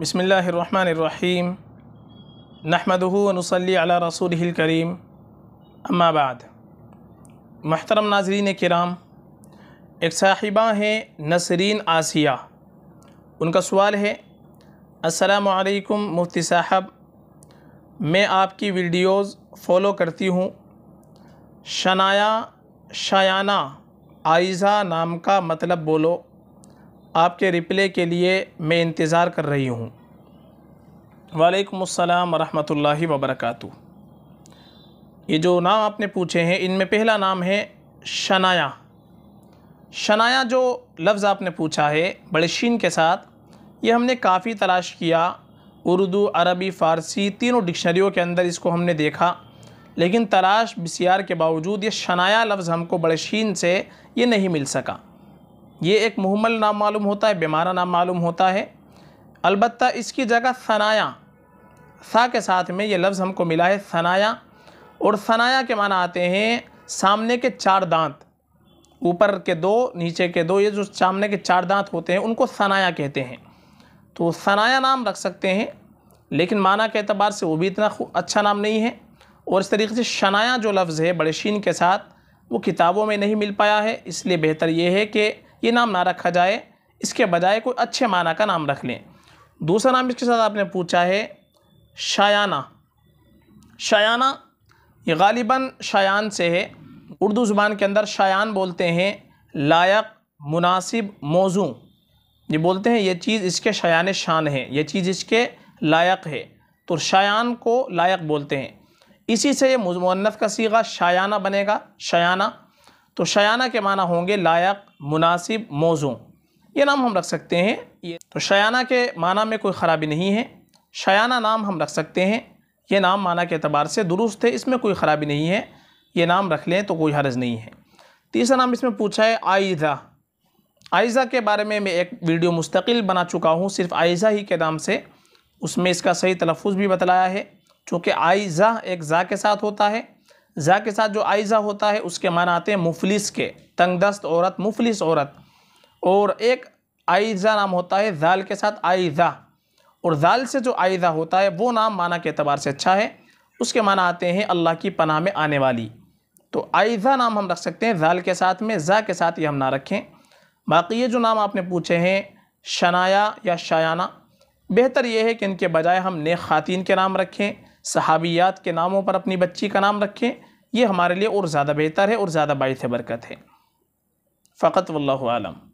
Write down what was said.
बसमीम नहमदूनसली अला रसूल करीम अम्माबाद महतरम नाजरीन कराम एक साहिबा हैं नसरीन आसिया उनका सवाल है असलकम मुफ्ती साहब मैं आपकी वीडियोस फॉलो करती हूँ शनाया शायाना आयज़ा नाम का मतलब बोलो आपके रिप्ले के लिए मैं इंतज़ार कर रही हूँ वालेकुम अस्सलाम वरहमतुल्लाहि वबरकातु ये जो नाम आपने पूछे हैं इनमें पहला नाम है शनाया शनाया जो लफ्ज़ आपने पूछा है बड़े शीन के साथ ये हमने काफ़ी तलाश किया उर्दू अरबी फ़ारसी तीनों डिक्शनरियों के अंदर इसको हमने देखा लेकिन तलाश बसियार के बावजूद ये शनाया लफ्ज़ हमको बड़े शीन से ये नहीं मिल सका ये एक मुहमल नाम मालूम होता है बेमारा नाम मालूम होता है अलबत् इसकी जगह सनाया सा के साथ में ये लफ्ज़ हमको मिला है सनाया और सनाया के माना आते हैं सामने के चार दांत ऊपर के दो नीचे के दो ये जो सामने के चार दांत होते हैं उनको सनाया कहते हैं तो सनाया नाम रख सकते हैं लेकिन माना के अतबार से वो भी इतना अच्छा नाम नहीं है और इस तरीके से शनाया जो लफ्ज़ है बड़े शीन के साथ वो किताबों में नहीं मिल पाया है इसलिए बेहतर ये है कि ये नाम ना रखा जाए इसके बजाय कोई अच्छे माना का नाम रख लें दूसरा नाम इसके साथ आपने पूछा है शायाना शायाना ये गालिबा शायान से है उर्दू ज़ुबान के अंदर शायान बोलते हैं लायक मुनासिब मौजू ये बोलते हैं ये चीज़ इसके शायान शान है ये चीज़ इसके लायक है तो शायान को लायक बोलते हैं इसी से ये मुनफ़ का सीगा शायाना बनेगा शायाना तो शयाना के माना होंगे लायक मुनासिब मौज़ों ये नाम हम रख सकते हैं ये तो शयाना के माना में कोई ख़राबी नहीं है शयाना नाम हम रख सकते हैं ये नाम माना के अतबार से दुरुस्त है इसमें कोई ख़राबी नहीं है ये नाम रख लें तो कोई हरज नहीं है तीसरा नाम इसमें पूछा है आयज़ा आयज़ा के बारे में मैं एक वीडियो मुस्तकिल बना चुका हूँ सिर्फ आयज़ा ही के नाम से उसमें इसका सही तलफ़ भी बतलाया है चूँकि आयज़ा एक ज़ा के साथ होता है ज़ा के साथ जो आयज़ा होता है उसके माना आते हैं मुफलिस के तंगदस्त औरत मुफलिस औरत और एक आयज़ा नाम होता है जाल के साथ आयजा और जाल से जो आयजा होता है वो नाम माना के अतबार से अच्छा है उसके माना आते हैं अल्लाह की पनाह में आने वाली तो आयज़ा नाम हम रख सकते हैं जाल के साथ में ज़ा के साथ ये हम ना रखें बाकी ये जो नाम आपने पूछे हैं शनाया या शायाना बेहतर ये है कि इनके बजाय हम नेक ख़ातिन के नाम रखें सहाबियात के नामों पर अपनी बच्ची का नाम रखें ये हमारे लिए और ज़्यादा बेहतर है और ज़्यादा बायस बरकत है फ़कत वल्लम